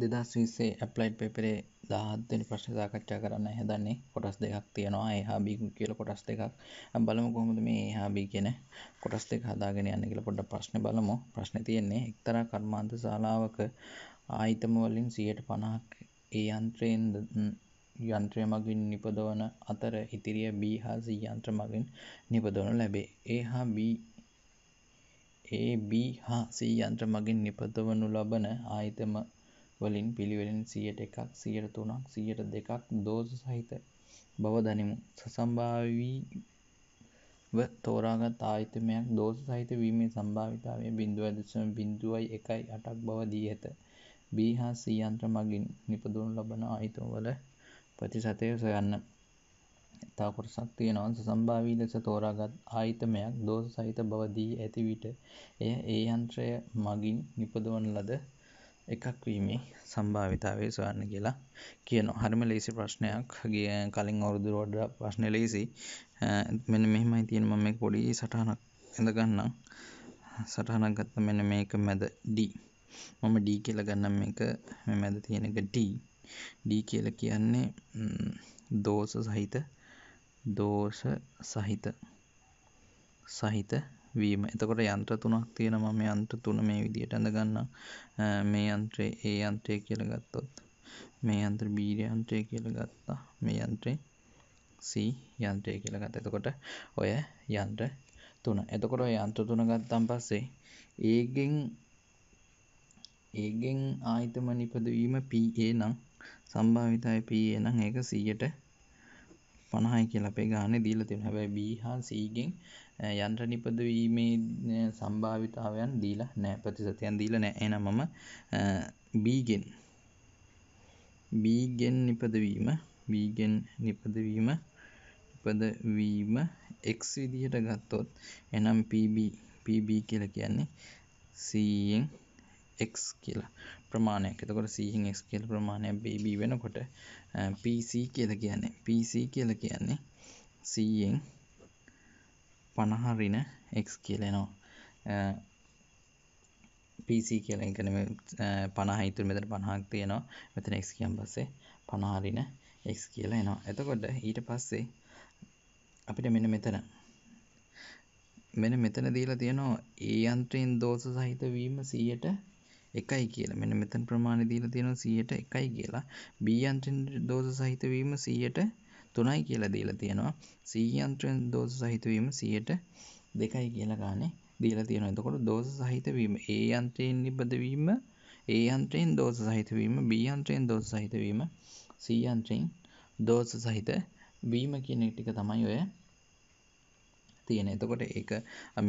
දෙදස් විස්සේ ඇප්ලයිට් පෙපරේ දාහත්වෙන ප්‍රශ්න සාකච්ඡා කරන්න හැදන්නේ කොටස් දෙකක් තියෙනවා එහා බිගු කියල කොටස් දෙකක් බලම කොහොමද මේ හාබි කියෙන කොටස් දෙක හදාගෙන යන්න කියල පොඩ ප්‍රශ්න බලමු ප්‍රශ්න තියෙන්නේ එක්තර කර්මාන්ත ශලාවක ආහිතමවලින් සියට පණහක් ඒ යන්ත්‍රයෙන් යන්ත්‍රය මගින් නිපදවන අතර ඉතිරිය බී හාසි යන්ත්‍ර මගින් නිපදවනු ලැබේ ඒ හා බී ඒ බී හා සී යන්ත්‍ර මගින් නිපදවනු ලබන ආහිතම වලින් පිළිවෙලෙන් සියයට එකක් සියයට තුනක් සියයට දෙකක් දෝස සහිත බව දනිමු. සසම්භාවීව තෝරාගත් ආයතමයක් දෝස සහිත වීමේ සම්භාවිතාවය බිඳුව දශම බිඳුවයි එකයි අටක් බව දී ඇත. බී හා සීයන්ත්‍ර මගින් නිපදුන් ලබන ආයතවල ප්‍රතිශතය සොයන්න. තා කොටසක් තියෙනවා සසම්භාවී ලෙස තෝරාගත් ආයතමයක් දෝෂ සහිත බව දී ඇති විට එය ඒ යන්ත්‍රය මගින් නිපදවන ලද එකක් වීමේ සම්භාවිතාවේ සොයන්න කියලා කියන හරිම ලේසි ප්‍රශ්නයක් ගිය කලින් ඔරුදුරුවඩ ප්‍රශ්න ලේසි මෙන මෙහමයි තියෙන මම මේ පොඩි සටහනක් ඇඳගන්නම් සටහනක් ගත්ත මෙන මේක මැද ඩ මම ඩ කියල ගන්නම් එක මැද තියෙන එක ඩ ඩ කියල කියන්නේ දෝස සහිත දෝෂ සහිත සහිත වීම එතකොට යන්ත්‍ර තුනක් තියෙන මම යන්ත්‍ර තුන මේ විදියට ඇඳ ගන්න මේ යන්ත්‍රේ ඒ යන්ත්‍රය කියල ගත්තොත් මේ යන්ත්‍ර බීර යන්ත්‍රය කියල ගත්තා මේ යන්ත්‍රේ සී යන්ත්‍රය කියල ගත එතකොට ඔය යන්ත්‍ර තුන එතකොට යන්ත්‍ර තුන ගත්තම් පස්සේ ඒගෙන් ඒගෙන් ආයතම නිපදවීම පඒ නම් සම්භාවිතයි පේ නම් ඒක සීයට පණහයි කියලපේ ගාන දීල තින හැබැ බිහා සීගෙන් යන්ත්‍ර නිපදවීමේ සම්භාවිතාවයන් දීලා නෑ ප්‍රතිශතයන් දීලා නෑ එනම් මම බීගෙන් බීගෙන් නිපදවීම බීගෙන් නිපදවීම නිපදවීම එක් විදිහට ගත්තොත් එනම් PB PB කියලා කියන්නේ සීයෙන් x කියලා ප්‍රමාණයක් එතකොට සීහින් x කියල ප්‍රමාණයක් BB වෙනකොට PC කියල කියන්නේ PC කියල කියන්නේ සීයෙන් පණහරින එක් කියලනවා පිසි කියල එකන පණහහිතුර මෙතර පණහක් තියෙනවා මෙතන එක් කියම් පස්සේ පණහරින එක් කියලා එනවා එතකොට ඊට පස්සේ අපිට මෙන මෙතන මෙන මෙතන දීලා තියෙනවා ඒ යන්ත්‍රයෙන් දෝෂ සහිත වීම 100ට එකයි කියලා මෙන්න මෙතන ප්‍රමාණය දීලා තියෙනවා 100ට එකයි කියලා B යන්ත්‍රයෙන් දෝෂ සහිත වීම 100ට තුනයි කියලා දීලා තියෙනවා සීයන්ත්‍රයෙන් දෝස සහිතවීම සියයට දෙකයි කියලා ගානේ දීලා තියෙන එතකොට දෝස සහිතවීම ඒ යන්ත්‍රයෙන් නිබදවීම ඒ යන්ත්‍රයෙන් දෝස සහිතවීම බියන්ත්‍රයෙන් දෝස සහිතවීම සීයන්ත්‍රයෙන් දෝස සහිත බීම කියන ටික තමයි ඔය තියෙන එතකොට ඒක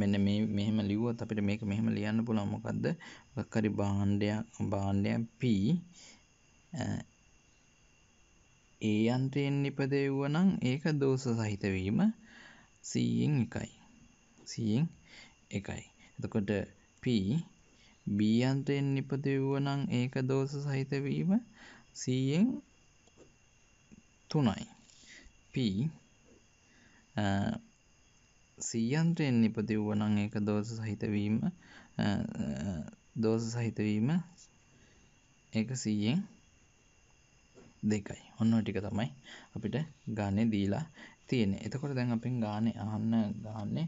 මෙන්න මේ මෙහෙම ලිව්වොත් අපිට මේක මෙහෙම ලියන්න පුළුවන් මොකද්ද මොකක් හරි භාණ්ඩයක් භාණ්ඩයක් P ඒ අන්තයෙන් නිපදෙව්වනම් ඒක දෝස සහිතවීම සීයෙන් එකයි සීයෙන් එකයි එතකොට P බීයන්තයෙන් නිපදව්වනම් ඒක දෝස සහිතවීම සීයෙන් තුනයි P සීයන්ත්‍රයෙන් නිපතිව්වනං ඒක දෝස සහිතවීම දෝස සහිතවීම එක සීයෙන් දෙකයි ඔන්න ටික තමයි අපිට ගානේ දීලා තියෙන එතකොට දැන් අපෙන් ගානේ අහන්න ගාන්නේ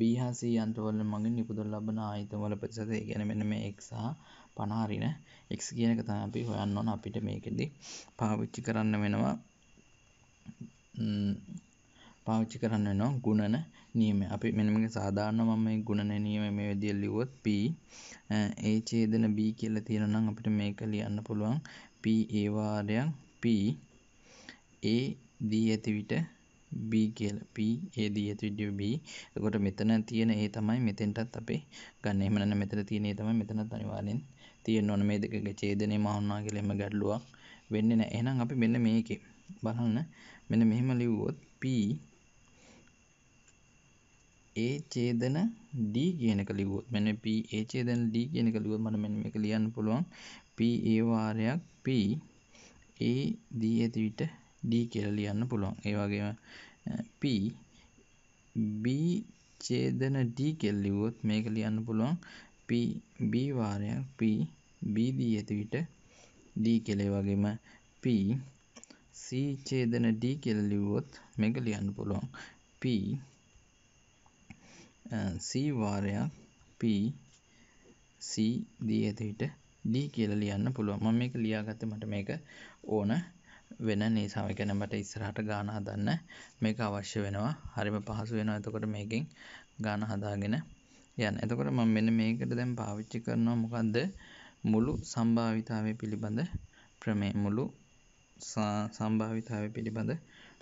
බීහසී අන්තවල මගින් නිපුදල් ලබන ආයතවල ප්‍රතිශතය ගැන මෙන්න මේ එක්සාහ පනාරින එක්ස් කියන එක තමයි අපි හොයන්න ඕන අපිට මේකෙදි පාවිච්චි කරන්න වෙනවා පාවිච්චි කරන්න වෙනවා ගුණන නියම අපි මෙනමගේ සාධාරණ මම ගුණන නියම මේ විදිය ලිවොත් P ඒ ඡේදන B කියලා තියෙනවා නම් අපිට මේක ලියන්න පුළුවන් P ඒ වාරයක් p a දී ඇති විට b කියලා p a දී ඇති විට b එතකොට මෙතන තියෙන a තමයි මෙතෙන්ටත් අපේ ගන්න එහෙම නැත්නම් මෙතන තියෙන a තමයි මෙතනත් අනිවාර්යෙන් තියෙන්න ඕන මේ දෙකගේ ඡේදනය මහන්නවා කියලා එම ගැටලුවක් වෙන්නේ නැහැ එහෙනම් අපි මෙන්න මේකේ බලන්න මෙන්න මෙහෙම ලිව්වොත් p ඒ චේදන D කියන එක ලිව්වොත් මෙන්න P ඒ චේදන D කියන එක ලිව්වොත් මට මෙන්න මේක ලියන්න පුළුවන් P ඒ වාරයක් P ඒ දී ඇතිවිට ඩී කියල ලියන්න පුළුවන් ඒවාගේම P B චේදන ඩී කෙල්ලිවොත් මේක ලියන්න පුළුවන් PB වාරයක් P බදී ඇතිවිට ඩී කෙලේ වගේම P C චේදන ඩී කෙල්ලිවොත් මේක ලියන්න පුළුවන් P C වාරයක් P C දී ඇතිවිට ඩී කියල ලියන්න පුළුවන් ම මේක ලියාගත මට මේක ඕන වෙන නිසා එකන මට ඉස්සරහට ගාන හදන්න මේක අවශ්‍ය වෙනවා හරිම පහසු වෙනවා එතකොට මේකින් ගාන හදාගෙන යන්න එතකොට ම මෙන්න මේකට දැම් පාවිච්චි කරනවා මොකක්ද මුළු සම්භාවිතාවය පිළිබඳ ප්‍රමේ මුළු සම්භාවිතාව පිළිබඳ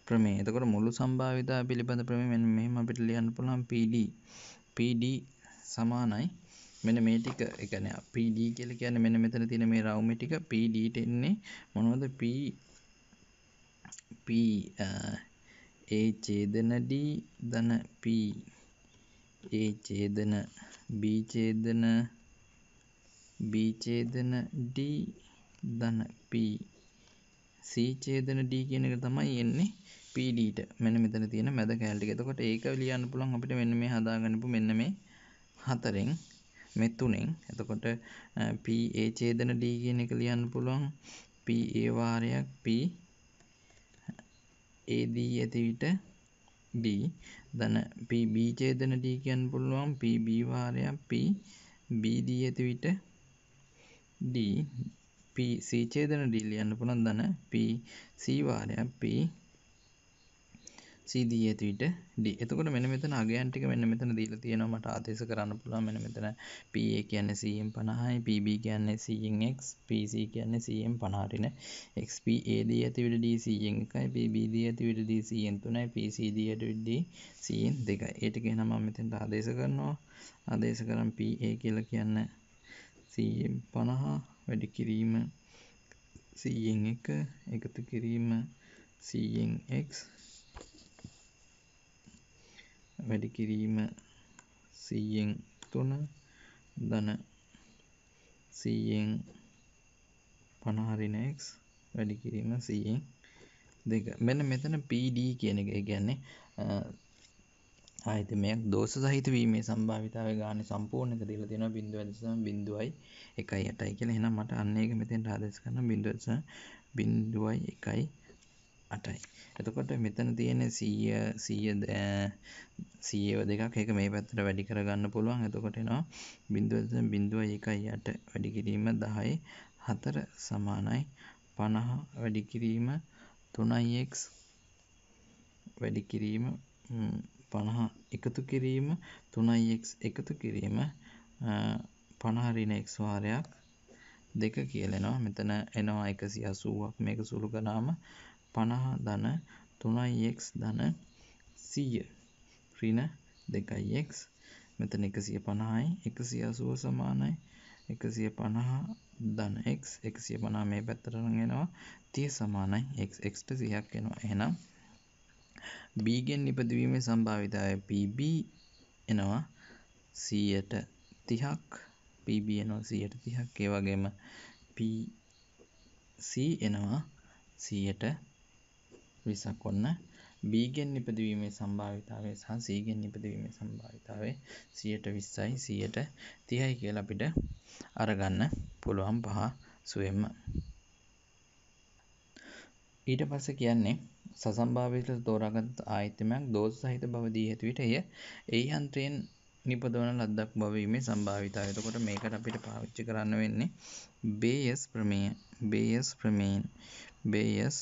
ප්‍රමේ එතකොට මුළු සම්භාවිතා පිළිබඳ ප්‍රමේ මෙම අපිට ලියන්න පුළන් පඩ පඩ සමානයි මෙන මේ ටික එකන PD කියල කියන මෙන මෙතන තින මේ රවම ටික PDට එන්නේ මොනවද P P ඒ චේදනD දන P ඒ චේදන බීචේදන බීචේදන D දන P සීචේදන D කියන එක තමයි එන්නේ පීඩීට මෙන මෙතන තියෙන මැද කෑල්ටික එතකොට ඒක ලියන්න පුළන් අපිට මෙන්න මේ හදාගන්නපු මෙන්න මේ හතරෙන් මෙ තුනෙන් එතකොට පඒ චේදන ඩී කියන එක ලියන්න පුළුවන් පඒ වාරයක් ප ඒදී ඇතිවිට ඩ දන පB චේදන ඩී කියන්න පුළුවන් පB වාරයක් ප බදී ඇතිවිට ඩ ප සීචේදන ඩීලියන්න පුළන් දන ප සීවාරයක් පී සීදීයතුට ඩ එතකට මෙන මෙතන අගයන්ටික මෙන්න මෙතන දීල තියෙනමට ආතේස කරන්න පුළුව මෙන මෙතන ප කියන්න සම් පණහයි පB කියන්නේ සක් පC කියන්නේ සම් පනාටින එක්ප ඒදී ඇතිවිට ඩසියෙන් එකයි පBදී ඇතිවිට ඩසියෙන් තුනයි පCදයට විඩ්ඩසින් දෙක ඒට කියෙන මම මෙතෙන්ට ආදේශ කරනවා ආදේශ කරම් පA කියල කියන්න සම් පණහා වැඩි කිරීම සීයෙන් එක එකතු කිරීම සීයෙන් එක්ස් වැඩි කිරීම සීයෙන් තුන දන සීයෙන් පනහරිනක් වැඩි කිරීම සීයෙන් දෙක මෙන මෙතන පඩ කියන එක ගැන්නේ ආයතමයක් දෝස සහිත වීමේ සම්භාවිතාව ගාන සම්පූර්ණ කරලා තියෙන බිඳුව ඇදසම බිඳුවයි එකයි අටයි කියලා එහෙනම් මට අන්න එක මෙතෙන් ආදේශ කරන බිඳුවස බිඳුවයි එකයි අටයි එතකොට මෙතන තියෙන සීය සීය සීව දෙකක් එක මේ පැත්තට වැඩි කරගන්න පුළුවන් එතකොටෙනවා බින්දුව බින්දුව ඒකයි යට වැඩිකිරීම දහයි හතර සමානයි පණහ වැඩිකිරීම තුනයික් වැඩිකිරීම පණහ එකතු කිරීම තුනයික් එකතු කිරීම පණහරිනක් ස්වාරයක් දෙක කියලෙනවා මෙතන එනවා එකසි අසුවක් මේක සුළු කනාම පණහ ධන තුනයික් ධන සීය රින දෙකයික් මෙතන එකසිය පණහායි එකසිය අසුව සමානයි එකසිය පණහා ධනක් එකසිය පනා මේ පැත්තරගෙනවා තිය සමානයි එක්ට සිහයක් එෙනවා එනම් බීගෙන් නිපදවීමේ සම්භාවිතාය පB එනවා සීයට තිහක් පB එනවා සීයට තිහක් ඒවගේම PC එනවා සීයට විසක් ඔන්න බීගෙන් නිපදවීමේ සම්භාවිතාවේ සහ සීගෙන් නිපදවීමේ සම්භාවිතාවේ සියයට විස්සයි සියයට තියයි කියල අපිට අරගන්න පුළුවන් පහ සුවෙන්ම ඊට පස කියන්නේ සසම්භාවිත තෝරාගත් ආයිතමයක් දෝස සහිත බවදී ඇතුවිට එය ඒ යන්ත්‍රයෙන් නිපදවන ලද්දක් බවීමේ සම්භාවිතාවතකොට මේකට අපිට පාවිච්චි කරන්න වෙන්නේ බේස් ප්‍රමේය බේස් ප්‍රමේයෙන් බේස්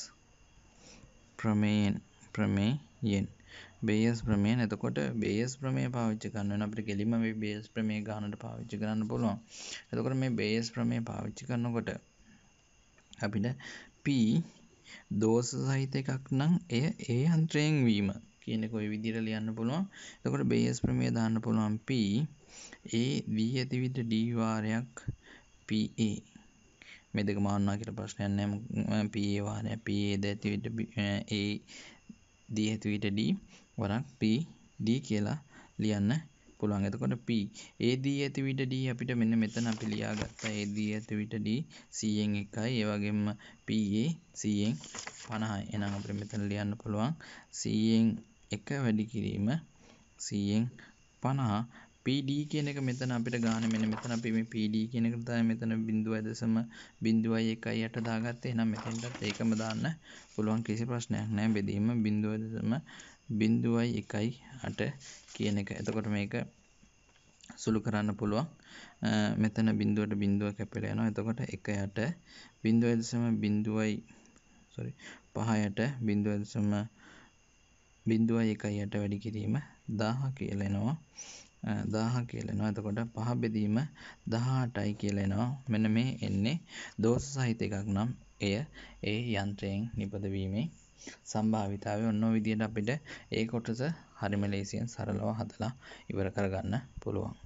ප්‍රමේයෙන් ප්‍රමේයෙන් බේස් ප්‍රමේ නැතකොට බේස් ප්‍රමේ පාවිච්චි කරන්න අපට කෙලිම මේ බේස් ප්‍රමේ ගානට පාවිච්චි කරන්න පුළුවන් ඇතකොට මේ බේස් ප්‍රමේ පාවිච්චි කරනකොට අපිට P දෝස සහිත එකක් නම් එය ඒ හන්ත්‍රයෙන් වීම කියන කොයි විදිර ලියන්න පුළුවන් තකොට බේස් ප්‍රමේ දාන්න පුළුවන් P ඒ වී ඇතිවිට ඩීවාරයක් PA මේ දෙක මාන්නා කියලා ප්‍රශ්නයක් නැහැ p a වාරය p a the ඇතුවිට a d ඇතුවිට d වරක් p d කියලා ලියන්න පුළුවන් එතකොට p a d ඇතුවිට d අපිට මෙන්න මෙතන අපි ලියාගත්තා a d ඇතුවිට d 100න් 1යි ඒ වගේම p a 100න් 50යි එහෙනම් අපිට මෙතන ලියන්න පුළුවන් 100න් 1 වැඩි කිරීම 100න් 50 PD කියන එක මෙතන අපිට ගාන මෙන මෙතන අපි මේ PD කියන එකට තමයි මෙතන 0.1.8 දාගත්තේ එහෙනම් මෙතෙන්ටත් ඒකම දාන්න පුළුවන් කිසි ප්‍රශ්නයක් නැහැ බෙදීම 0.1.8 කියන එක. එතකොට මේක සුළු කරන්න පුළුවන්. මෙතන බිඳුවට බිඳුව කැපිලා යනවා. එතකොට 1.8 0.0යි sorry 5යට 0.0 බිඳුවයි එකයි යට වැඩි කිරීම 1000 කියලා එනවා. දාහ කියලෙනවා එතකොට පහ බෙදීම දහටයි කියලෙනවා මෙන මේ එන්නේ දෝස සහිත එකක් නම් එය ඒ යන්ත්‍රයෙන් නිපදවීමේ සම්භාවිතාව ඔන්න විදියට අපිට ඒ කොටස හරිමලේසියෙන් සරලව හදලා ඉවර කරගන්න පුළුවන්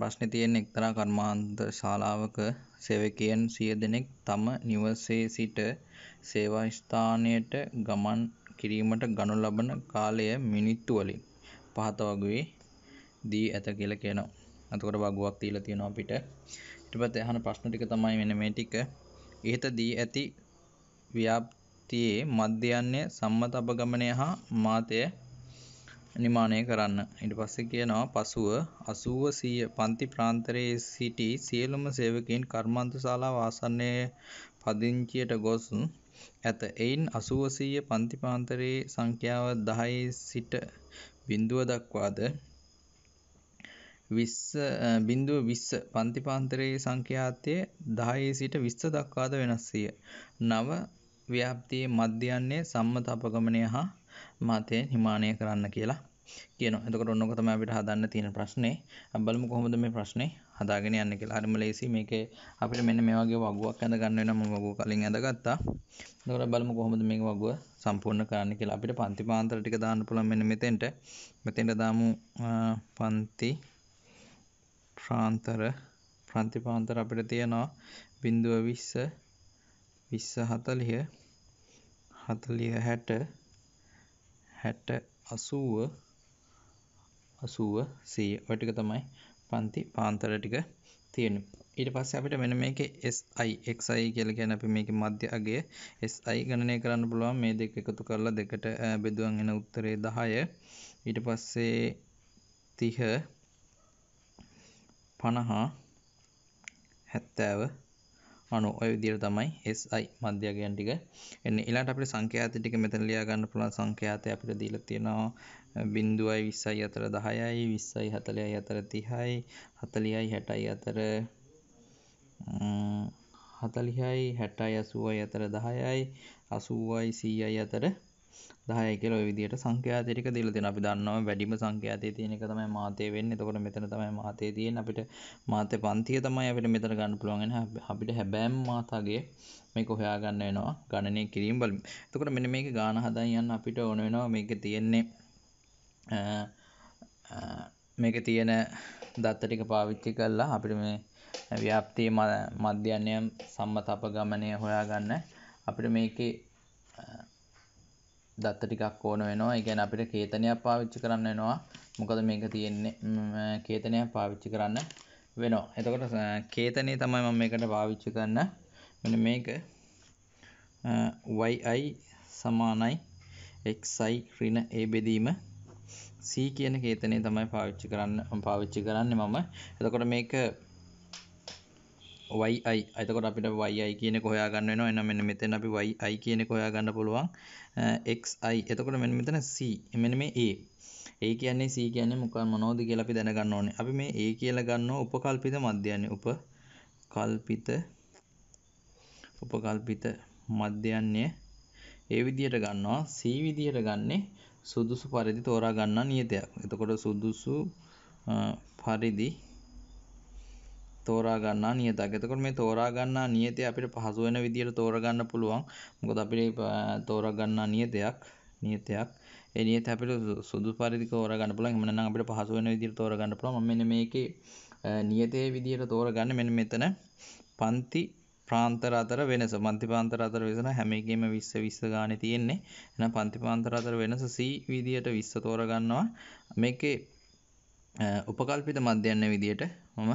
ප්‍රශ්න තියෙන් එක්තරා කර්මාන්ත ශාලාවක සෙවකයන් සිය දෙනෙක් තම නිවසේ සිට සේවා ස්ථානයට ගමන් කිරීමට ගනු ලබන කාලය මිනිත්තු වලින් පහත වගේ දී ඇත කියල කියනවා අතකොට වගුවක් තීල තියෙනවා අපිට ඉටපත් එහන ප්‍රශ්න ටික තමයි වෙන මේ ටික ඉහත දී ඇති ව්‍යාප්තියේ මධ්‍යයන්ය සම්මත අපගමනය හා මාතය නිමානය කරන්න ඉට පස්සේ කියනවා පසුව අසුව සීය පන්ති ප්‍රාන්තරයේ සිටි සියලුම සේවකින් කර්මන්තු ශලා වාසන්නය පදිංචියට ගොසුන් ඇත එයින් අසුවසීය පන්තිපාන්තරයේ සංඛ්‍යාව දහයි සිට බිින්දුව දක්වාද විස්ස බිින්දුව විස්ස පන්තිපාන්තරයේ සංඛ්‍යාතය දායේ සිට විස්ස දක්වාද වෙනස්සය. නව ව්‍යාප්තියේ මධ්‍යයන්නේ සම්මත අපගමනය හා මතය නිමානය කරන්න කියලා කියන එතකට ඔන්නොකතම අපිට හදන්න තියෙන ප්‍රශ්නේ අබලම කොහොමද මේ ප්‍රශ්නේ හදාගෙන යන්න කියලා හරිම ලේසි මේකේ අපිට මෙන්න මේ වගේ වගුවක් ඇඳ ගන්න වෙනවා මම වගුව කලින් ඇඳගත්තා. එතකොට බලමු කොහොමද මේක වගුව සම්පූර්ණ කරන්න කියලා අපිට පන්ති පාන්තර ටික දාන්න පුළුවන් මෙන්න මෙතෙන්ට. මෙතෙන්ට දාමු පන්ති ප්‍රාන්තර ප්‍රන්තිපාන්තර අපිට තියෙනවා බිින්දුව විස්ස විස්ස හතලිය හතලිය හැට හැට අසුව අසුව සී ඔටික තමයි පන්ති පාන්තර ටික තියෙන ඊට පස්ස අපිට මෙන මේක SIXI කියල ගැන අපි මේක මධ්‍ය අගේ SI ගණනය කරන්න පුළුවන් මේ දෙක එකතු කරලා දෙකට බෙදුවන් එන උත්තරේ දහය ඊට පස්සේ තිහ පණහා හැත්තෑව අනු ඔය විදිර තමයි SI මධ්‍යගයන් ටික එන්න ඉලාට අපිට සංඛ්‍යාත ටික මෙතන ලියා ගන්න පුළුවන් සංඛ්‍යාතය අපිට දීලා තියෙනවා බිංදුවයි 20යි අතර 10යි 20යි 40යි අතර 30යි 40යි 60යි අතර 40යි 60යි 80යි අතර 10යි 80යි 100යි අතර දහය කියලා ඔය විදිහට සංඛ්‍යාත ටික දීලා තියෙනවා. අපි දන්නවා වැඩිම සංඛ්‍යාතයේ තියෙන එක තමයි මාතේ වෙන්නේ. එතකොට මෙතන තමයි මාතේ තියෙන්නේ. අපිට මාතේ පන්තිය තමයි අපිට මෙතන ගන්න පුළුවන්. අපිට හැබෑම් මාතගේ මේක හොයාගන්න වෙනවා. ගණනය කිරීම බලමු. එතකොට මෙන්න මේක ගාන හදන් යන්න අපිට ඕන වෙනවා. මේක තියෙන්නේ මේක තියෙන දත්ත ටික පාවිච්චි කරලා අපිට මේ ව්‍යාප්තිය මධ්‍යන්‍යම් සම්මත අපගමනය හොයාගන්න අපිට මේකේ දත්ත ටිකක් ඕන වෙනවා ඒ කියන්නේ අපිට කේතනයක් පාවිච්චි කරන්න වෙනවා මොකද මේක තියෙන්නේ කේතනයක් පාවිච්චි කරන්න වෙනවා එතකොට කේතනේ තමයි මම මේකට පාවිච්චි කරන්න මෙන්න මේක yi සමානයි xi ඍණ a බෙදීම c කියන කේතනේ තමයි පාවිච්චි කරන්න පාවිච්චි කරන්නේ මම එතකොට මේක yi එතකොට අපිට yi කියන එක හොයාගන්න වෙනවා එහෙනම් මෙන්න මෙතෙන් අපි yi කියන එක හොයාගන්න පුළුවන් xi එතකොට මෙන්න මෙතන c මෙන්න මේ a a කියන්නේ c කියන්නේ මොකක් මොනවද කියලා අපි දැනගන්න ඕනේ අපි මේ a කියලා ගන්නවා උපකල්පිත මධ්‍යයන්නේ උපකල්පිත උපකල්පිත මධ්‍යයන්නේ ඒ විදිහට ගන්නවා c විදිහට ගන්නේ සුදුසු පරිදි තෝරා ගන්නා නියතයක් එතකොට සුදුසු පරිදි තෝරා ගන්නා නියතක්. එතකොට මේ තෝරා ගන්නා නියතය අපිට පහසු වෙන විදිහට තෝරගන්න පුළුවන්. මොකද අපිට තෝරා ගන්නා නියතයක් නියතයක් ඒ නියත අපිට සුදු පරිදි තෝරගන්න පුළුවන්. එහෙම නැත්නම් අපිට පහසු වෙන විදිහට තෝරගන්න පුළුවන්. මම මෙන්න මේකේ නියතයේ විදිහට තෝරගන්නේ මෙන්න මෙතන පන්ති ප්‍රාන්තර අතර වෙනස පන්ති පාන්තර අතර වෙනස හැම එකෙම 20 20 ගානේ තියෙන්නේ එහෙනම් පන්ති පාන්තර අතර වෙනස C විදියට 20 තෝරගන්නවා මේකේ උපකල්පිත මධ්‍යයන විදියට මම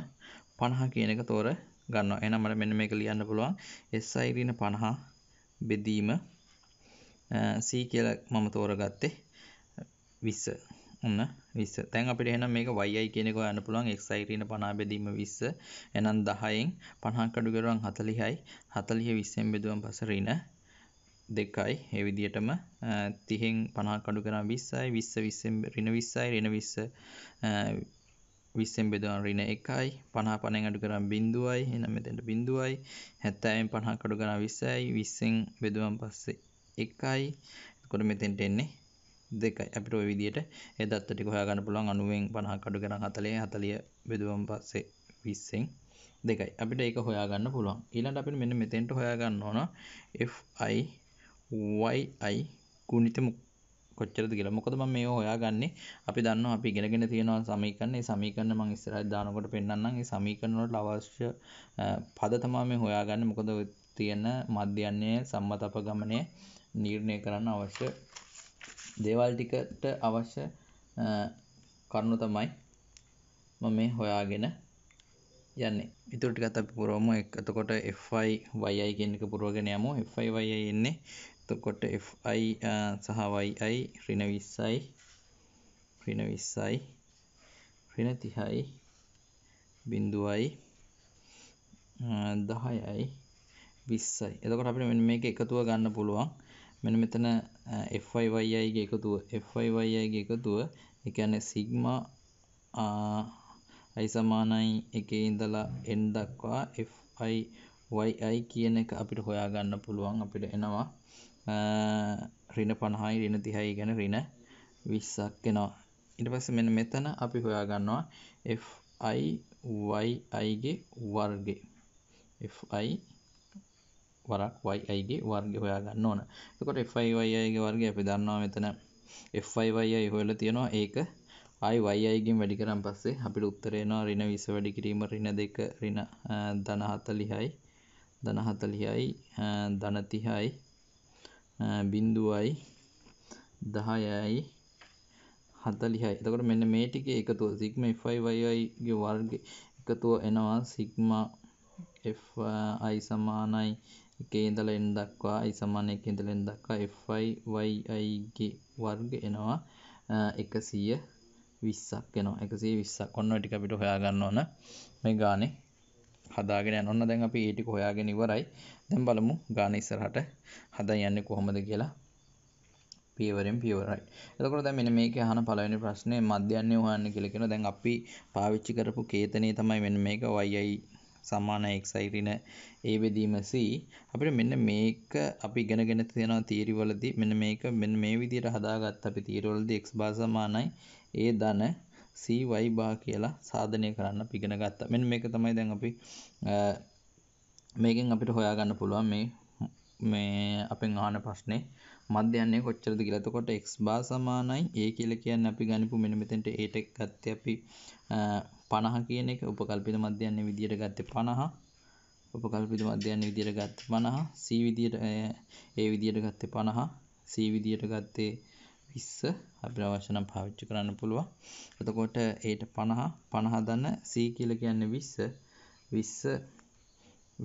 පණහ කියන එක තෝර ගන්නවා එනම් මට මෙන්න මේක ලියන්න පුළුවන් SI ඍණ 50 බෙදීම C කියලා මම තෝරගත්තේ 20 ඔන්න 20 දැන් අපිට එහෙනම් මේක yi කියන එක හොයන්න පුළුවන් xi ඍණ 50 බෙදීම 20 එහෙනම් 10න් 50ක් අඩු කරුවම් 40යි 40 20ෙන් බෙදුවම් පස්සේ ඍණ දෙකයි ඒ විදිහටම 30න් 50ක් අඩු කරාම 20යි 20 20 ඍණ 20යි ඍණ 20 විස්සෙන් බෙදවන ඍණ 1යි 50 50ෙන් අඩු කරාම බිඳුවයි එහෙනම් මෙතෙන්ට බිඳුවයි 70ෙන් 50ක් අඩු කරාම 20යි 20ෙන් බෙදුවම පස්සේ 1යි එතකොට මෙතෙන්ට එන්නේ 2යි අපිට ওই විදිහට ඒ දත්ත ටික හොයාගන්න පුළුවන් 90ෙන් 50ක් අඩු කරාම 40 40 බෙදුවම පස්සේ 20ෙන් දෙකයි අපිට ඒක හොයාගන්න පුළුවන් ඊළඟට අපිට මෙන්න මෙතෙන්ට හොයාගන්න ඕන fi yi ගුණිත කොච්චරද කියලා මොකද මම මේවා හොයාගන්නේ අපි දන්නවා අපි ඉගෙනගෙන තියෙනවා සමීකරණ ඒ සමීකරණ මම ඉස්සරහට දානකොට පෙන්නන්නම් ඒ සමීකරණ වලට අවශ්‍ය පද තමයි මේ හොයාගන්නේ මොකද තියෙන මධ්‍යන්නේ සම්මත අපගමනය නිර්ණය කරන්න අවශ්‍ය දේවල් ටිකට අවශ්‍ය කරුණු තමයි මම මේ හොයාගෙන යන්නේ. ඊටු ටිකත් අපි පුරවමු. එතකොට FI YI කියන එක පුරවගෙන යමු. FI YI එන්නේ එතකොට Fi සහ Yi ඍණ 20යි ඍණ 20යි ඍණ 30යි බිඳුවයි 10යි 20යි එතකොට අපිට මෙන්න මේක එකතුව ගන්න පුළුවන් මෙන්න මෙතන Fi Yi ගේ එකතුව Fi Yi ගේ එකතුව ඒ කියන්නේ සිග්මා i සමානයි 1 ඉඳලා n දක්වා Fi yi කියන එක අපිට හොයා ගන්න පුළුවන් අපිට එනවා රින පණහායි රින තිහයි ගැන රින විස්සක් එෙනවා ඉට පස මෙන මෙතන අපි හොයාගන්නවා Fiයිගේ වර්ගේ Fi වරක් Yiගේ වර්ග හොයාගන්න ඕන තකොට Fiයිගේ වර්ගේ අපි දන්නවා මෙතන Fiyi හොල තියෙනවා ඒක අයිවයිගෙන් වැඩි කරම් පස්සේ අපිට උත්තරේනවා රින විස වැඩි කිරීම රින දෙක රින දනහත ලිහයි දනහත ලිහයි දනතිහයි බින්දුවයි දහයයි හතලිහයි එතකොට මෙන්න මේ ටිකේ එකතුව සිග්ම Fයි ගේ වර්ග එකතුව එනවා සිග්ම Fi සමානයි එකේ ඉඳලා n දක්වා i සමාන එකේ ඉඳලා n දක්වා Fi Yi ගේ වර්ග එනවා 120ක් එනවා 120ක් ඔන්න ඔය ටික අපිට හොයා ගන්න ඕන මේ ගානේ හදාගෙන යන්න ඕන දැන් අපි ඒ ටික හොයාගෙන ඉවරයි දැන් බලමු ගාන ඉස්සරහට හදා යන්නේ කොහොමද කියලා පියවරෙන් පියවරයි. එතකොට දැන් මෙන්න මේකේ අහන පළවෙනි ප්‍රශ්නේ මධ්‍යන්නේ හොයන්න කියලා කියනවා. දැන් අපි පාවිච්චි කරපු කේතනේ තමයි මෙන්න මේක yi සමාන xi ඍණ a බෙදීම c අපිට මෙන්න මේක අපි ඉගෙනගෙන තියෙනවා තියරි වලදී මෙන්න මේක මෙන්න මේ විදිහට හදාගත්ත අපි තියරි වලදී x බා සමානයි a ධන cy බා කියලා සාධනය කරන්න අපි ඉගෙන ගත්තා. මෙන්න මේක තමයි දැන් අපි මේකෙන් අපිට හොයාගන්න පුළුවන් මේ මේ අපෙන් අහන ප්‍රශ්නේ මධ්‍යයන්නේ කොච්චරද කියලා. එතකොට x බාර් සමානයි a කියලා කියන්නේ අපි ගනිමු මෙන්න මෙතෙන්ට a ටෙක් ගත්තේ අපි 50 කියන එක උපකල්පිත මධ්‍යයන්නේ විදියට ගත්තේ 50 උපකල්පිත මධ්‍යයන්නේ විදියට ගත්තේ 50 c විදියට a විදියට ගත්තේ 50 c විදියට ගත්තේ විස්ස අපිට අවශ්‍ය නම් පාවිච්චි කරන්න පුළුවන්. එතකොට ඒට 50 50 දන්න C කියලා කියන්නේ 20 20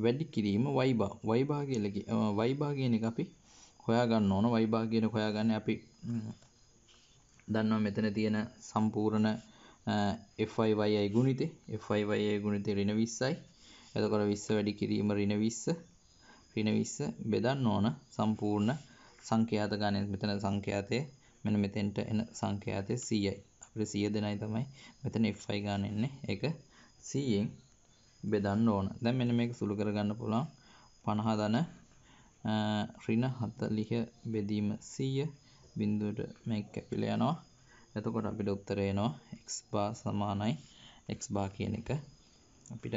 වැඩි කිරීම වයිබා වයිබා කියල වයිබා කියන එක අපි හොයාගන්න ඕන වයිබා කියන හොයාගන්න අපි දන්නවා මෙතන තියෙන සම්පූර්ණ Fයියි ගුණිතේ Fයියි ගුණිතේ රින විස්සයි එතකොට විස්ස වැඩි කිරීම රින විස්ස රින විස්ස බෙදන්න ඕන සම්පූර්ණ සංඛ්‍යාත ගණය මෙතන සංඛ්‍යාතය මෙන මෙතෙන්ට එන සංඛ්‍යාතය සීයයි අපට සිය දෙනයි තමයි මෙතන Fයි ගාන එන්නේ එක සීයෙන් බෙදන්න ඕන දැන් මෙන්න මේක සුළු කරගන්න පුළුවන් 50 ධන ඍණ 40 බෙදීම 100 බිඳුවට මේක කැපිලා යනවා එතකොට අපිට උත්තරය එනවා x bar සමානයි x bar කියන එක අපිට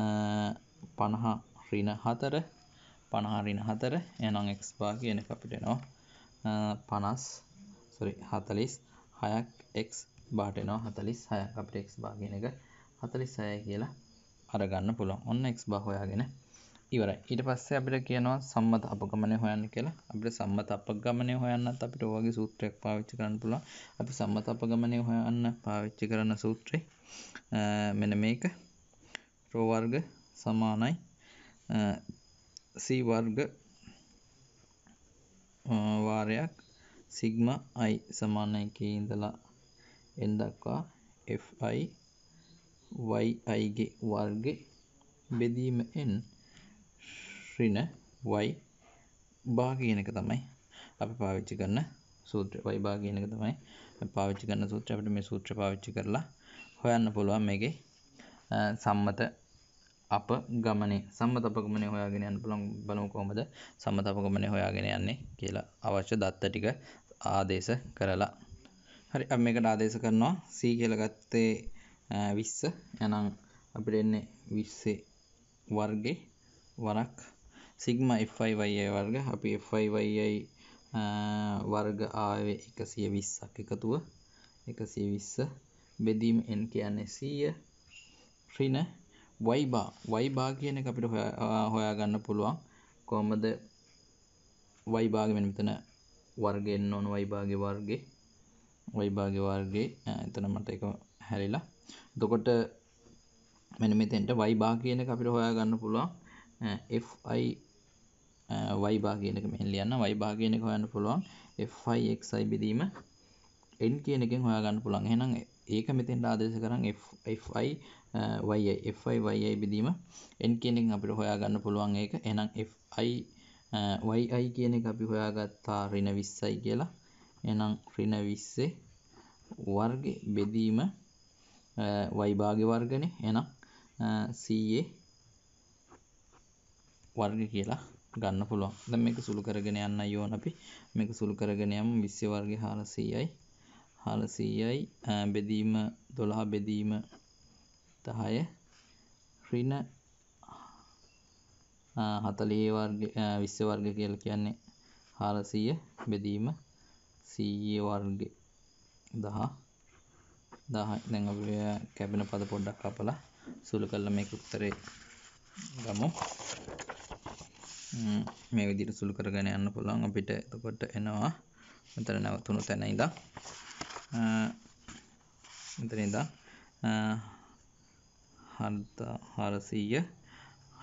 50 ඍණ 4 50 ඍණ 4 එහෙනම් x bar කියන එක අපිට එනවා 50 sorry 46ක් x bar ට එනවා 46ක් අපිට x bar කියන එක 46 කියලා අරගන්න පුළුවන් ඔන්න එක් බා හොයාගෙන ඉවරයි ඊට පස්සේ අපිට කියනවා සම්මත අපගමනය හොයන්න කියලා අපිට සම්මත අපගමනය හොයන්නත් අපිට ඔයගේ සූත්‍රයක් පාවිච්චි කරන්න පුළුවන් අපි සම්මත අපගමනය හොයන්න පාවිච්චි කරන සූත්‍රේ මෙන්න මේක රෝ වර්ග සමානයි c වර්ග වාරයක් සිග්මා i සමානයි කී ඉඳලා n දක්වා fi යයිගේ වර්ග බෙදීම එන් ශ්‍රින වයි භාගයනක තමයි අපි පාවිච්චි කරන සූත්‍ර වයිභාගයනක තමයි පාවිච්චි කරන සූත්‍ර අපට මේ සූත්‍ර පාවිච්චි කරලා හොයන්න පුළුවන් මේගේ සම්මත අප ගමන සම්මත අපගමන හොයාගෙන යන්න පුළන් බලමු කොමද සම්මත අපගමන හොයාගෙන යන්නේ කියලා අවශ්‍ය දත්ත ටික ආදේශ කරලා හරි අ මේකට ආදේශ කරනවා සී කියලගත්තේ විස්ස යනං අපිට එන්න විස්සේ වර්ගේ වරක් සිග්ම Fයිවයි වර්ග අපි Fයිවයි වර්ග ආවේ එකසිය විස්සක් එකතුව එකසිය විස්ස බෙදීම එන් කියන්නේ සීය ශ්‍රින වයිබා වයිබා කියන එක අපිට හොයාගන්න පුළුවන් කොහොමද වයිභාග වෙන මෙතන වර්ග එන්න ඕන වයිභාගේ වර්ගේ වයිභාගේ වර්ගේ එතන මට එක හැරිලා දොකොට මෙන මෙතෙන්ට වයිබා කියන අපිට හොයා ගන්න පුළුවන් Fයි වයිබා කියනක මෙ ලියන්න වයිබා කියනක හොයන්න පුළුවන් Fයික්යි බෙදීම එන් කියනකින් හොයාගන්න පුළන් හෙනම් ඒක මෙතෙන්ට ආදේශ කරන්න Fයි Fයියි බෙදීම එන් කියනෙක් අපිට හොයාගන්න පුළුවන් ඒක එනම් Fයියි කියන එක අපි හොයාගත්තා රින විස්සයි කියලා එනම් රින විස්සේ වර්ග බෙදීම වයිභාග වර්ගන එනම් සයේ වර්ග කියලා ගන්න පුළුවන් ද මේක සුළු කරගෙන යන්න යෝන අපි මේක සුළු කරගෙනයම් විශ්්‍ය වර්ග හාරසීයයි හාරසීයයි බෙදීම දොළහා බෙදීම තහය රින හතලේ වර්ග විශ්්‍ය වර්ග කියල කියන්නේ හාරසීය බෙදීම සීයේ වර්ග දහා දාහයි දැන් අපි කැබෙන පද පොඩ්ඩක් කපලා සුළු කරලා මේක උත්තරේ ගමු මේ විදිහට සුළු කරගෙන යන්න පුළුවන් අපිට එතකොට එනවා මෙතන නැවතුණු තැන ඉඳන් මෙතන ඉඳන් හරසිය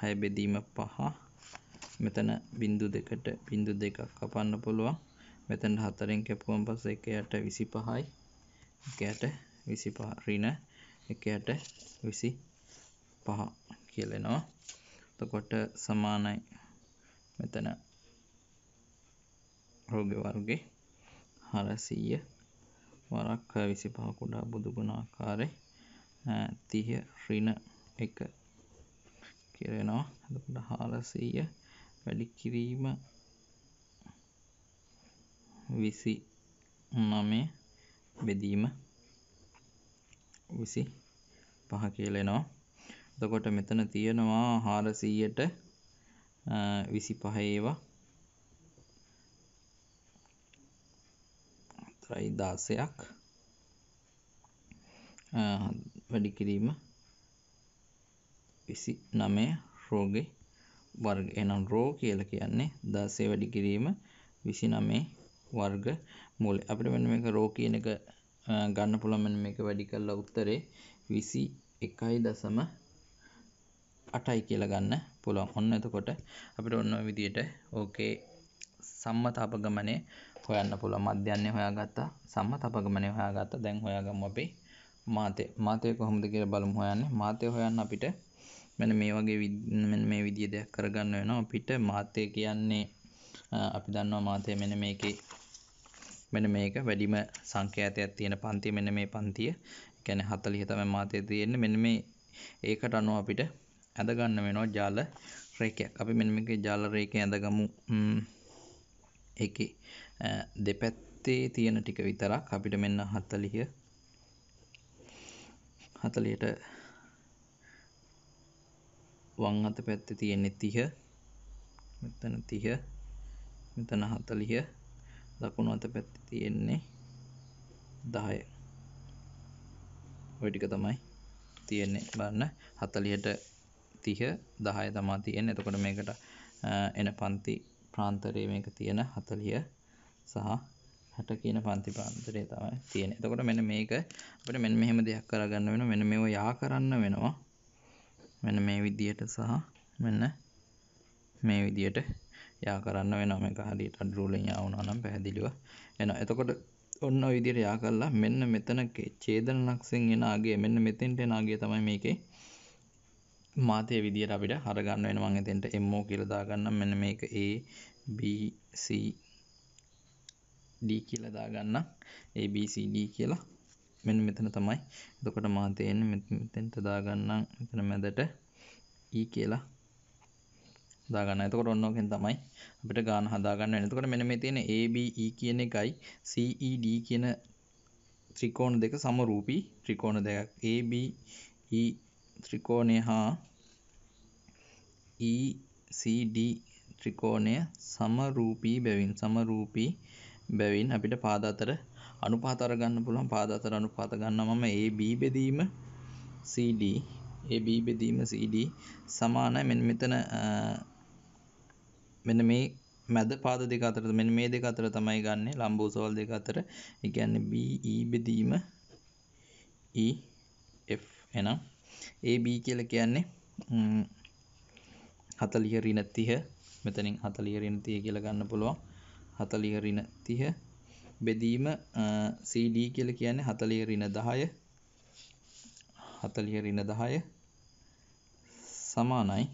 හය බෙදීම පහ මෙතන බින්දු දෙකට බින්දු දෙකක් කපන්න පුළුවන් මෙතන හතරෙන් කැපුවම් පස්ස එකයට විසි පහයි එකයට විසි පහ රින එකයට විසි පහ කියලෙනවා තකොට සමානයි මෙතන රෝග වර්ගේ හරසීය වරක් විසි පහ කුඩා බුදුගුණාකාරය තිහ රින එක කෙරෙනවා හකට හාරසීය වැඩි කිරීම විසි නමේ බෙදීම විසි පහ කියලෙනවා දකොට මෙතන තියෙනවා හාරසීයට විසි පහඒවා තරයි දාසයක් වැඩි කිරීම විසි නමය රෝගෙ වර්ග එනම් රෝ කියල කියන්නේ දාසේ වැඩි කිරීම විසි නමේ වර්ග මුල අපිට මෙන්න මේක රෝ කියන එක ගන්න පුළමන් මේක වැඩි කරලා උත්තරේ විසි එකයි දසම අටයි කියලා ගන්න පුළුවන් ඔන්න එතකොට අපිට ඔන්න විදියට ඕකේ සම්මත අපගමනේ හොයන්න පුළුවන් මධ්‍යන්නේ හොයාගත්තා සම්මත අපගමනේ හොයාගත්තා දැන් හොයාගමු අපි මාතේ මාතේ කොහොමද කියලා බලමු හොයන්නේ මාතේ හොයන්න අපිට මෙන මේ වගේ මේ විදිය දෙයක් කරගන්න වෙනවා අපිට මාතය කියන්නේ අපි දන්නවා මාතය මෙන මේකේ මෙන්න මේක වැඩිම සංඛ්‍යාතයක් තියෙන පන්තිය මෙන්න මේ පන්තිය. කියන්නේ 40 තමයි මාතේ තියෙන්නේ. මෙන්න මේ ඒකට අනුව අපිට ඇඳ ගන්න වෙනවා ජාල රේඛයක්. අපි මෙන්න මේකේ ජාල රේඛය ඇඳගමු. ඒකේ දෙපැත්තේ තියෙන ටික විතරක් අපිට මෙන්න 40 40ට වම් අත පැත්තේ තියෙන්නේ 30 මෙතන 30 මෙතන 40 දකුණු අත පැත්ති තියෙන්නේ දහය ඔටික තමයි තියෙන්නේ බන්න හතලියට තිහ දහය තමා තියෙන්නේ එතකොට මේකට එන පන්ති ප්‍රාන්තරය මේක තියෙන හතලිය සහ හැට කියන පන්ති ප්‍රාන්තරය තමයි තියෙන එතකොට මෙන මේක අපට මෙන් මෙහෙම දෙයක් කරගන්න වෙන මෙන මෙෝ යා කරන්න වෙනවා මෙන මේ විදියට සහ මෙන්න මේ විදියට යා කරන්න වෙන මේක හරියට අඩරූලෙන් යා වුණා නම් පැහැදිලිව එනවා එතකොට ඔන්න ඔය විදිහට යා කළා මෙන්න මෙතන ඡේදන ලක්ෂයෙන් එන ආගය මෙන්න මෙතෙන්ට එන ආගය තමයි මේකේ මාතය විදිහට අපිට හරගන්න වෙනවා මම එතෙන්ට MO කියලා දාගන්නම් මෙන්න මේක A B C D කියලා දාගන්න ABCD කියලා මෙන්න මෙතන තමයි එතකොට මා තේන්නේ මෙතෙන්ට දාගන්නම් මෙතන මැදට E කියලා දාගන්න එතකොට ඔන්නෝකෙන් තමයි අපිට ගාන හදාගන්න වෙන. එතකොට මෙන්න මේ තියෙන ABE කියන එකයි CED කියන ත්‍රිකෝණ දෙක සමරූපී ත්‍රිකෝණ දෙකක්. ABE ත්‍රිකෝණය හා ECD ත්‍රිකෝණය සමරූපී බැවින් සමරූපී බැවින් අපිට පාද අතර අනුපාත අරගන්න පුළුවන් පාද අතර අනුපාත ගන්නවා මම AB බෙදීම CD AB බෙදීම CD සමානයි මෙන්න මෙතන මෙන්න මේ මැද පාද දෙක අතරද මෙන්න මේ දෙක අතර තමයි ගන්න ලම්බෝසවල් දෙක අතර ඒ කියන්නේ B E බෙදීම E F එහෙනම් A B කියලා කියන්නේ 40 ඍණ 30 මෙතනින් 40 ඍණ 30 කියලා ගන්න පුළුවන් 40 ඍණ 30 බෙදීම C D කියලා කියන්නේ 40 ඍණ 10 40 ඍණ 10 සමානයි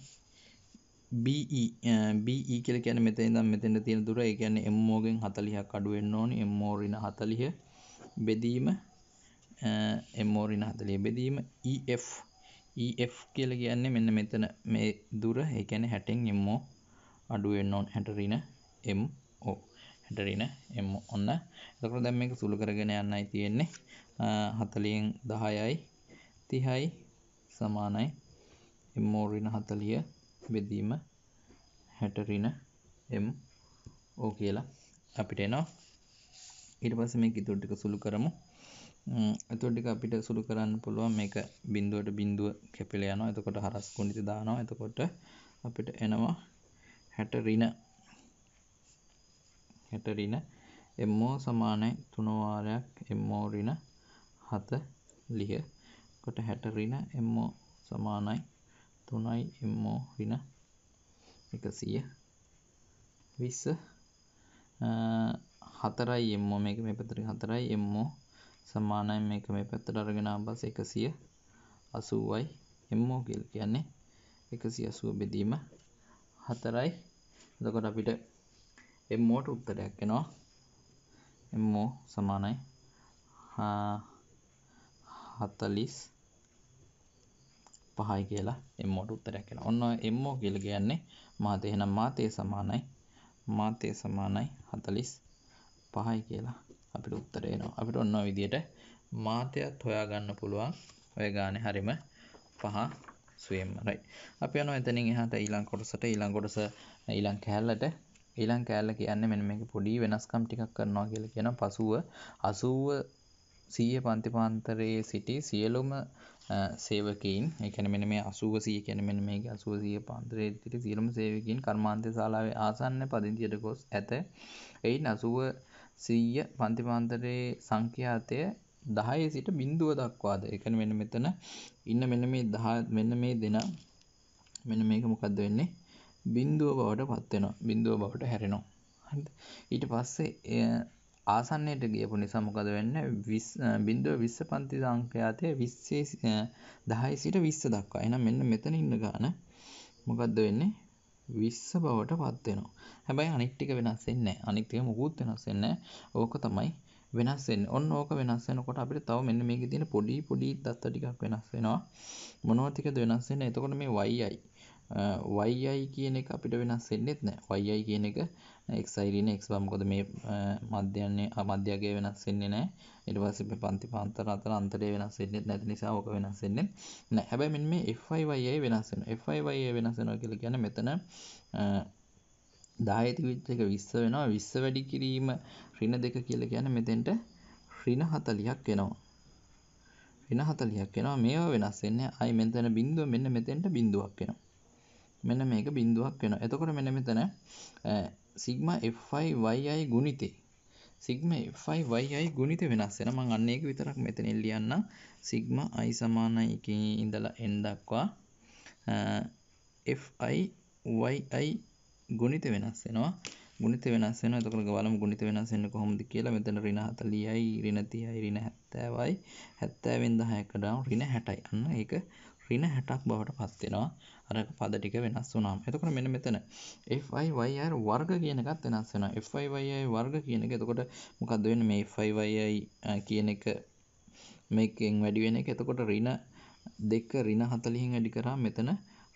BE e, කියල කියන මෙතේ දම් මෙතෙන්ට තියෙන දුර ඒ කියන්නේ එම්මෝගෙන් හතලිහක් අඩුවෙන්න්න ඕනි එම්මෝරින හතලිය බෙදීම එම්මෝරින හතලිය බෙදීම EF EF කියල කියන්නේ මෙන්න මෙතන මේ දුර ඒකැන හැටෙන් එම්මෝ අඩුවෙන්න්න ඕන් හැටරින එම් ඕ හැටරින එම් ඔන්න දකර දැම් එක සුළු කරගෙන යන්නයි තියෙන්නේ හතලියෙන් දහයයි තිහයි සමානයි එම්මෝරින හතලිය බෙදීම හැටරින එම් ඕ කියලා අපිට එනවා ඊට පස්ස මේ ඉතුරටික සුළු කරමු ඇතුටික අපිට සුළු කරන්න පුළුවන් මේක බින්දුවට බින්දුව කැපිල යනවා එතකොට හරස් කොඩිති දානවා එතකොට අපිට එනවා හැටරින හැටරින එම්මෝ සමානයි තුනවාරයක් එම්මෝරින හත ලිහ කොට හැටරින එම්මෝ සමානයි තුනයි එම්මෝ රින එකසිය විස්ස හතරයි එම්මෝ මේක මේ පැතරි හතරයි එම්මෝ සමානයි මේක මේ පැත්තට අරගෙන ආපස් එකසිය අසුවයි එම්මෝ කියල් කියන්නේ එකසි අසුව බෙදීම හතරයි දකොට අපිට එම්මෝට උත්තරයක් එෙනවා එම්මෝ සමානයි හතලිස් පහයි කියලා එම්මෝට උත්තරයක් කියලා. ඔන්න ඔය එම්මෝ කියලා කියන්නේ මාතේ. එහෙනම් මාතේ සමානයි මාතේ සමානයි 45යි කියලා අපිට උත්තර එනවා. අපිට ඔන්න ඔය විදියට මාතයත් හොයාගන්න පුළුවන්. ඔය ගානේ හරියම පහ සුවෙන්ම right. අපි යනවා එතනින් එහාට ඊළඟ කොටසට ඊළඟ කොටස ඊළඟ කැලලට ඊළඟ කෑල්ල කියන්නේ මෙන්න මේක පොඩි වෙනස්කම් ටිකක් කරනවා කියලා කියන පසුව 80 100 පන්ති පාන්තරයේ සිටි සියලුම සේවකයින් එකන මෙන මේ අසුවසය කැන මෙන මේ අසුවසිය පන්ත්‍රේතිට සියලම සේවකින් කර්මාන්තය ශලාවේ ආසන්න පදිංචියට ගොස් ඇත එයි නසුව සීය පන්තිමාන්තරයේ සංඛ්‍යාතය දහය සිට බින්දුව දක්වාද එකන මෙන මෙතන ඉන්න මෙන මේ දහ මෙන්න මේ දෙන මෙන මේක මොකක්ද වෙන්නේ බින්දුව බවට පත්වෙනවා බින්දුව බවට හැරෙනවා ඊට පස්සේ ආසන්නයට ගියපු නිසා මොකද වෙන්න බින්දුව විස්ස පන්ති සංඛ්‍යාතය විස්සේ දහයි සිට විස්ස දක්වා එනම් මෙන්න මෙතන ඉන්න ගාන මොකක්ද වෙන්නේ විස්ස බවට පත්වෙනවා හැබැයි අනික්ටික වෙනස්සෙන්න අනික්තික මුකුත් වෙනස්සෙන්න ඕක තමයි වෙනස්සෙන් ඔන්න ඕක වෙනස්සෙනකොට අපිට තව මෙන්න මේක තියෙන පොඩි පොඩි දත්ත ටිකක් වෙනස් වෙනවා මොනවතිකද වෙනස් වෙන්නේ එතකොට මේ yi yi කියන එක අපිට වෙනස් වෙන්නෙත් නෑ yi කියන එක එක්සයිරන එක්වා මොකොද මේ මධ්‍යයන්නේ අමධ්‍යගේ වෙනස්වෙන්නේ නෑ එඩවස පන්ති පන්තර අතර අන්තරේ වෙනස්සෙන්න්නේ නැති නිසා ඕක වෙනස්සෙන්නේ නෑ හැබැ මෙන් මේ Fයිවයේ වෙනස්සෙන Fයිවයේ වෙනසෙන කියල ගැන මෙතන දායති විච්ච එක විස්ස වෙනවා විස්ස වැඩි කිරීම රින දෙක කියල ගැන මෙතෙන්ට රින හතලියක් වෙනවා වෙන හතලියක් වෙනවා මේවා වෙනස් වෙන්නේ අයි මෙතන බිඳුව මෙන්න මෙතෙන්ට බිඳුවක් වෙනවා මෙන්න මේක බිඳුවක් වෙනවා එතකොට මෙන්න මෙතන සිග්ම Fයි yi ගුණිතේ සිග්ම Fයි yi ගුණිත වෙනස් වෙන මං අන්න ඒක විතරක් මෙතන ලියන්න සිග්ම i සමානයි එකේ ඉඳලා n දක්වා Fi yi ගුණිත වෙනස් වෙනවා ගුණිත වෙනස් වෙන එතකොට බලමු ගුණිත වෙනස් වෙන්නේ කොහොමද කියලා මෙතන ඍණ 40යි ඍණ 30යි ඍණ 70යි 70 වෙන් 10කට ඍණ 60යි අන්න ඒක ඍණ 60ක් බවට පත් වෙනවා අර පද ටික වෙනස් වුනාම එතකොට මෙන්න මෙතන Fyyr වර්ග කියනකත් වෙනස් වෙන Fyy වර්ග කියන එක එතකොට මොකක්ද වෙන මේ Fyy කියන එක මේකෙන් වැඩි වෙන එක එතකොට රින දෙක රින හතලිහින් වැඩි කරා මෙතන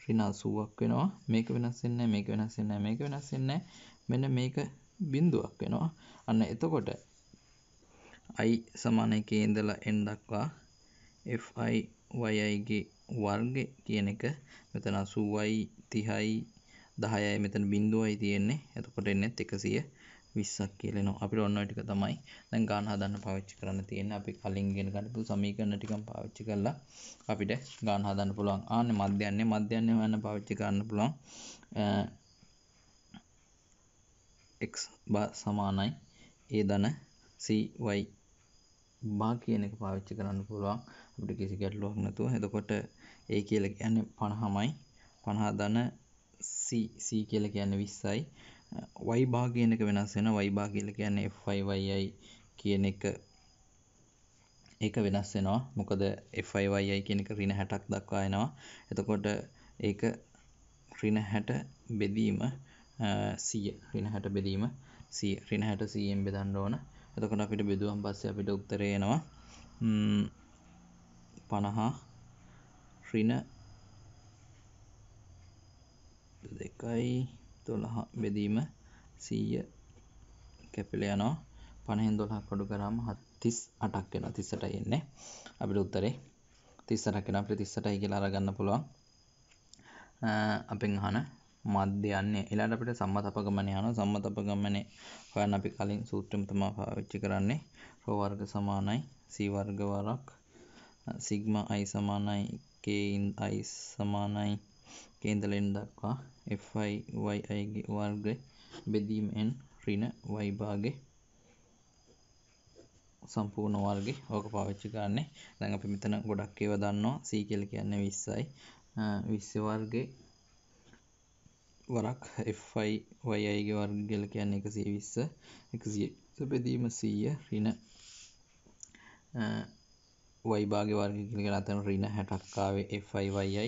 රින අසුවක් වෙනවා මේක වෙනස්සෙන්න මේක වෙනස්සෙන්න මේක වෙනස්සෙන්න මෙන්න මේක බින්දුවක් වෙනවා අන්න එතකොට අයි සමාන එක ඉඳලා එන් දක්වා Fyයගේ වර්ග කියන එක මෙතන අසුවයි තිහයි දහයයි මෙතන බින්දුවයි තියෙන්නේ එතකොට එන්නෙත් එකසිය විස්සක් කියලනවා අපි ඔන්න ටික තමයි දැන් ගාන හදන්න පාවිච්චි කරන්න තියෙන අපි කලින් ගෙන ගන්නපු සමීකරණ ටිකක් පාවිච්චි කරලා අපිට ගාන හදන්න පුළුවන් ආන්නේ මධ්‍යන්නේ මධ්‍යන්නේ වෙන පාවිච්චි කරන්න පුළුවන් x සමානයි a ධන cy බා කියන එක පාවිච්චි කරන්න පුළුවන් අපිට කිසි ගැටලුවක් නැතුව එතකොට ඒ කියල කියන්න පණහමයි පණහාදන C කියල කියන්න විස්සයි වයි භාගයනක වෙනස් වෙන වයිභා කියල කියන්න Fයිවයි කියන එක ඒක වෙනස් වෙනවා මොකද Fයිවයි කියන එක රින හැටක් දක්වායනවා එතකොට ඒක රින හැට බෙදීම සිය රින හැට බෙදීම සිය රින හැට සීයෙන් බෙදන්න ඕන එතකොට අපිට බෙදුවම් පස්ස අපිට උක්තරයනවා පණහා ඍණ දෙකයි දොළහ බෙදීම සීය කැපිල යනවා පණහෙන් දොළහ කොඩු කරාම හත්තිස් අටක් වෙන තිස්සට එන්නේ අපිට උත්තරේ තිස්සටක් වෙන අපිට තිස්සටයි කියලා අරගන්න පුළුවන් අපෙන් අහන මධ්‍යයන්නේ එලාට අපිට සම්මතපගමන යන සම්මතපගමනේ හොයන්න අපි කලින් සූත්‍රම තමා පාවිච්චි කරන්නේ රෝ වර්ග සමානයි c වර්ග වරක් සිග්මා i සමානයි කයින් අයි සමානයි කේන්දලෙන් දක්වා Fයි අයගේ වර්ග බෙදීමෙන් රින වයිභාගේ සම්පූර්ණ වර්ග ඕක පාවිච්චි කරන්නේ දැන් අපි මෙතන ගොඩක් ඒවා දන්නවා C කියලා කියන්නේ 20යි 20 වර්ගේ වරක් Fයි Yi ගේ වර්ග කියලා කියන්නේ 120 100 බෙදීම 100 රින y භාග වර්ග කියලා අතන ඍණ 60ක් ආවේ fyyi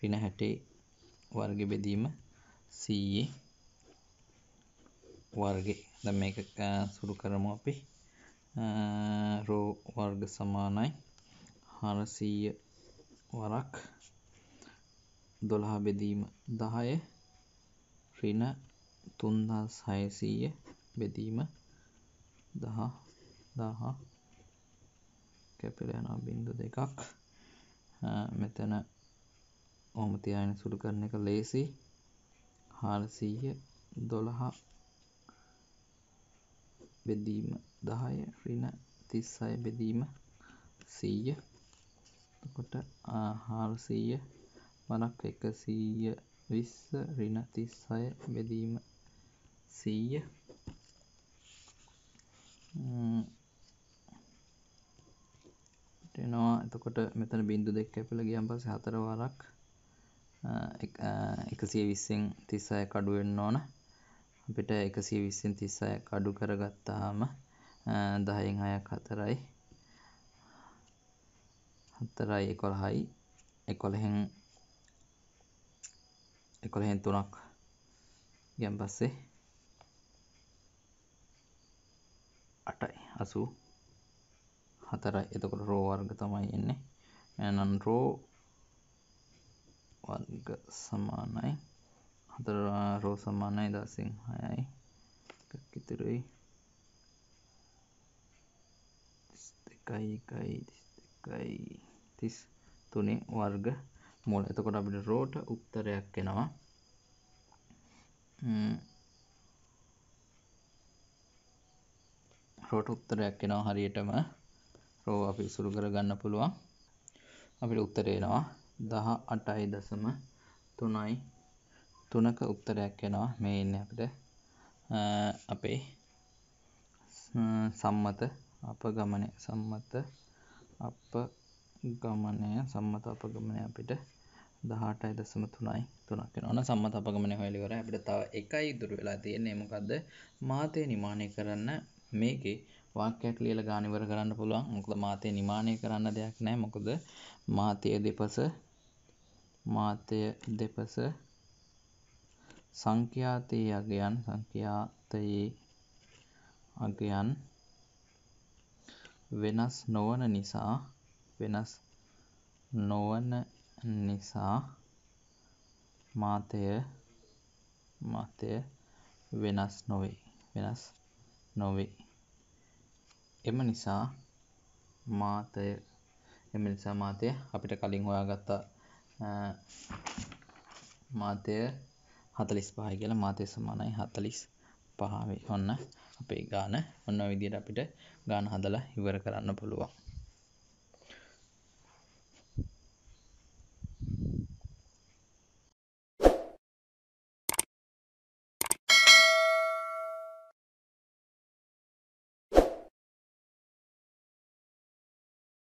ඍණ 60 වර්ග බෙදීම 100 e වර්ගේ දැන් මේක සුරු කරමු අපි රෝ වර්ග සමානයි 400 වරක් 12 බෙදීම 10 ඍණ 3600 බෙදීම 10 10 කැපිල යනවා බින්දු දෙකක් මෙතන ඕම තියන සුළු කරන එක ලේසි හාරසීය දොළහා බෙදීම දහය රින තිස්සය බෙදීම සීය කොට හාරසීය මනක් එක සීය විස්ස රින තිස්සය බෙදීම සීය වෙනවා එතකොට මෙතන බින්දු දෙක් කැපිල ගියම් පස් හතරවාරක් එකසිය විස්සෙන් තිස්සය කඩුවෙන්න ඕන අපිට එකසිය විස්සෙන් තිස්සය කඩු කරගත්තාම දහයෙන් අයක් හතරයි හතරයි එකොළහයි එකොළහෙන් එකොළහෙන් තුනක් ගැම් පස්සේ අටයි අසූ හතරයි එතකොට රෝ වර්ග තමයි එන්නේ ඇනන් රෝ වර්ග සමානයි හතර රෝ සමානයි දසින් හයයි ඉතුරුයි දෙකයි එකයි දෙකයි තිස් තුනේ වර්ග මුල් එතකොට අපිට රෝට උත්තරයක් එනවා රෝට උත්තරයක් එනවා හරියටම රෝ අපි ඉසුරු කරගන්න පුළුවන් අපිට උත්තරේනවා දහ අටයි දසම තුනයි තුනක උත්තරයක් එනවා මේ ඉන්න අපිට අපේ සම්මත අප ගමනය සම්මත අප ගමනය සම්මත අප ගමනය අපිට දහටයි දසම තුනයි තුනක් ඕන සම්මත අපගමන හොලිවර අපිට තව එකයි දුර වෙලා තියෙන්නේ මොකක්ද මාතය නිමානය කරන්න මේකේ වාක්‍යයක් ලියලා ගාන ඉවර කරන්න පුළුවන්. මොකද මාතේ නිමාණය කරන්න දෙයක් නැහැ. මොකද මාතේ දෙපස මාතය දෙපස සංඛ්‍යාතයේ අගයන් සංඛ්‍යාතයේ අගයන් වෙනස් නොවන නිසා වෙනස් නොවන නිසා මාතය මාතය වෙනස් නොවේ වෙනස් නොවේ එම නිසා මාතය එම නිසා මාතය අපිට කලින් හොයාගත්තා මාතය හතලිස් පහයි කියලා මාතය සමානයි හතලිස් පහාවේ ඔන්න අපේ ගාන ඔන්න විදියට අපිට ගාන හදලා ඉවර කරන්න පුළුවන්